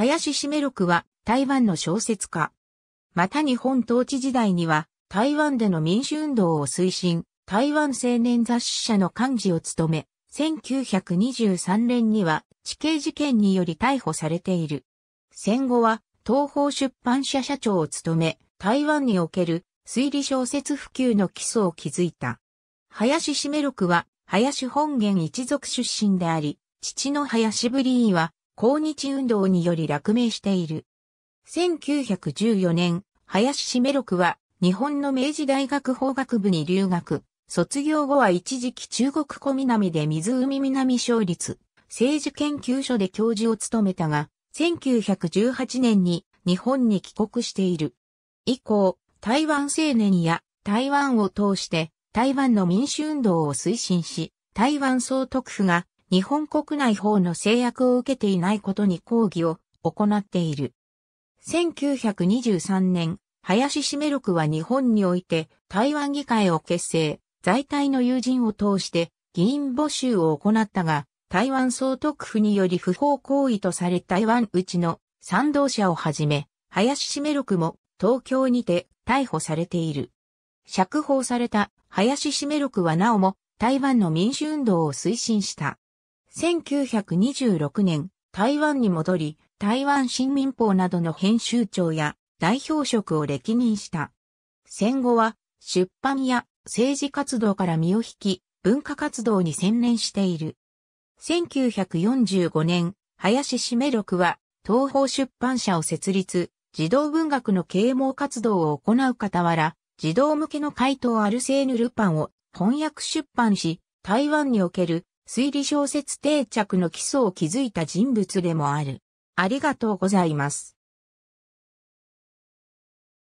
林茂六は台湾の小説家。また日本統治時代には台湾での民主運動を推進、台湾青年雑誌社の幹事を務め、1923年には地形事件により逮捕されている。戦後は東方出版社社長を務め、台湾における推理小説普及の基礎を築いた。林茂六は林本源一族出身であり、父の林ブリーは抗日運動により落命している。1914年、林ろくは日本の明治大学法学部に留学。卒業後は一時期中国小南で湖南省立政治研究所で教授を務めたが、1918年に日本に帰国している。以降、台湾青年や台湾を通して台湾の民主運動を推進し、台湾総督府が日本国内法の制約を受けていないことに抗議を行っている。1923年、林締録は日本において台湾議会を結成、在体の友人を通して議員募集を行ったが、台湾総督府により不法行為とされ台湾うちの賛同者をはじめ、林締録も東京にて逮捕されている。釈放された林締録はなおも台湾の民主運動を推進した。1926年、台湾に戻り、台湾新民法などの編集長や代表職を歴任した。戦後は出版や政治活動から身を引き、文化活動に専念している。1945年、林締六は東方出版社を設立、児童文学の啓蒙活動を行う傍ら、児童向けの回答アルセーヌ・ルパンを翻訳出版し、台湾における推理小説定着の基礎を築いた人物でもある。ありがとうございます。